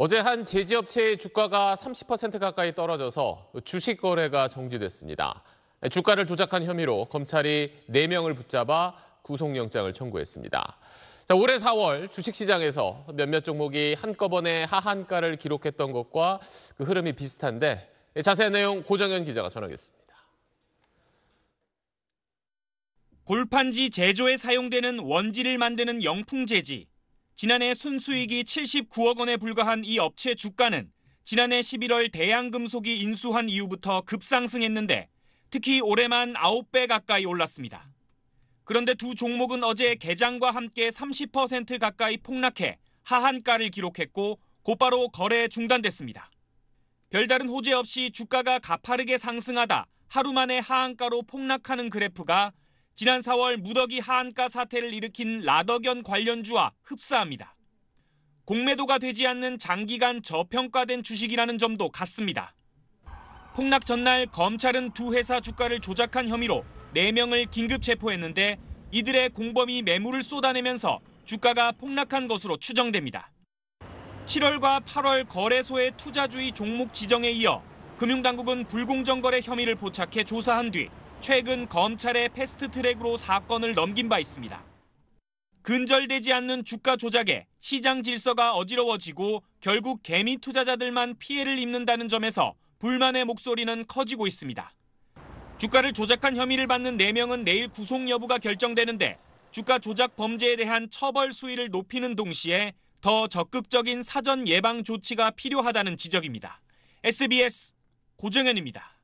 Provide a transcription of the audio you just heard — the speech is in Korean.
어제 한 제지업체의 주가가 30% 가까이 떨어져서 주식 거래가 정지됐습니다. 주가를 조작한 혐의로 검찰이 4명을 붙잡아 구속영장을 청구했습니다. 자, 올해 4월 주식시장에서 몇몇 종목이 한꺼번에 하한가를 기록했던 것과 그 흐름이 비슷한데 자세한 내용 고정현 기자가 전하겠습니다. 골판지 제조에 사용되는 원지를 만드는 영풍제지. 지난해 순수익이 79억 원에 불과한 이 업체 주가는 지난해 11월 대양금속이 인수한 이후부터 급상승했는데 특히 올해만 9배 가까이 올랐습니다. 그런데 두 종목은 어제 개장과 함께 30% 가까이 폭락해 하한가를 기록했고 곧바로 거래 중단됐습니다. 별다른 호재 없이 주가가 가파르게 상승하다 하루 만에 하한가로 폭락하는 그래프가 지난 4월 무더기 하한가 사태를 일으킨 라덕연 관련주와 흡사합니다. 공매도가 되지 않는 장기간 저평가된 주식이라는 점도 같습니다. 폭락 전날 검찰은 두 회사 주가를 조작한 혐의로 4명을 긴급 체포했는데 이들의 공범이 매물을 쏟아내면서 주가가 폭락한 것으로 추정됩니다. 7월과 8월 거래소의 투자주의 종목 지정에 이어 금융당국은 불공정 거래 혐의를 포착해 조사한 뒤 최근 검찰의 패스트트랙으로 사건을 넘긴 바 있습니다. 근절되지 않는 주가 조작에 시장 질서가 어지러워지고 결국 개미 투자자들만 피해를 입는다는 점에서 불만의 목소리는 커지고 있습니다. 주가를 조작한 혐의를 받는 4명은 내일 구속 여부가 결정되는데 주가 조작 범죄에 대한 처벌 수위를 높이는 동시에 더 적극적인 사전 예방 조치가 필요하다는 지적입니다. SBS 고정현입니다.